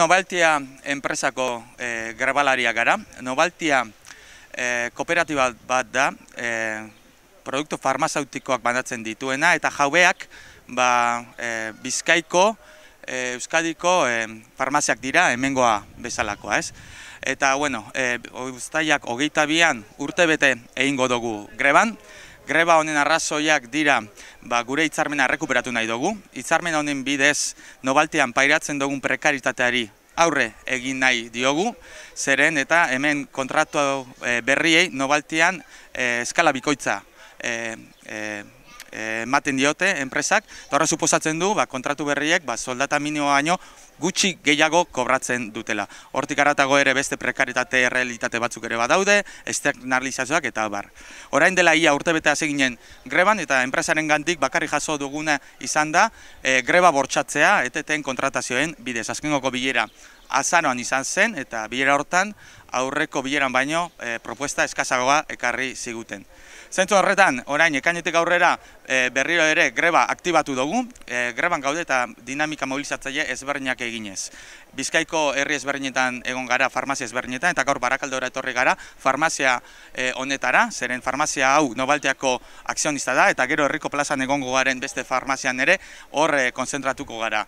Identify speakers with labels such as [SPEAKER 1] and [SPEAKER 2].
[SPEAKER 1] Novaltia enpresako e, grabalaria gara. Novaltia e, kooperatiba bat da, e, produktu farmazautikoak bandatzen dituena, eta jaubeak ba, e, bizkaiko, euskadiko e, farmaziak dira, hemengoa bezalakoa. Ez? Eta, bueno, e, oztaiak hogeita bian urte bete egingo dugu greban, Greba honen arrazoiak dira ba, gure hitzarmena rekuperatu nahi dugu. Hitzarmena honen bidez nobaltean pairatzen dugun prekaritateari aurre egin nahi diogu, zeren eta hemen kontratu eh, berriei nobaltean eh, eskala bikoitza eh, ematen diote enpresak, eta horra suposatzen du ba, kontratu berriek ba, soldata minimoaino gutxi gehiago kobratzen dutela. Hortik aratago ere beste prekaritate errealitate batzuk ere badaude, esternalizazioak eta bar. Orain dela ia urte bete greban eta enpresaren gandik bakarri jaso duguna izan da eh, greba bortxatzea eteten kontratazioen bidez. Azkengoko bilera azaroan izan zen eta bilera hortan aurreko bileran baino e, propuesta eskazagoa ekarri ziguten. Zentu horretan, orain, ekainetik aurrera e, berriro ere greba aktibatu dugu, e, greban gaude eta dinamika mobilizatzaile ezberdinak eginez. Bizkaiko herri ezberdinetan egon gara farmazia ezberdinetan, eta gaur barakaldora etorri gara farmazia e, honetara, zeren farmazia hau nobalteako akzionista da, eta gero herriko plazan egongo garen beste farmazian ere horre konzentratuko gara.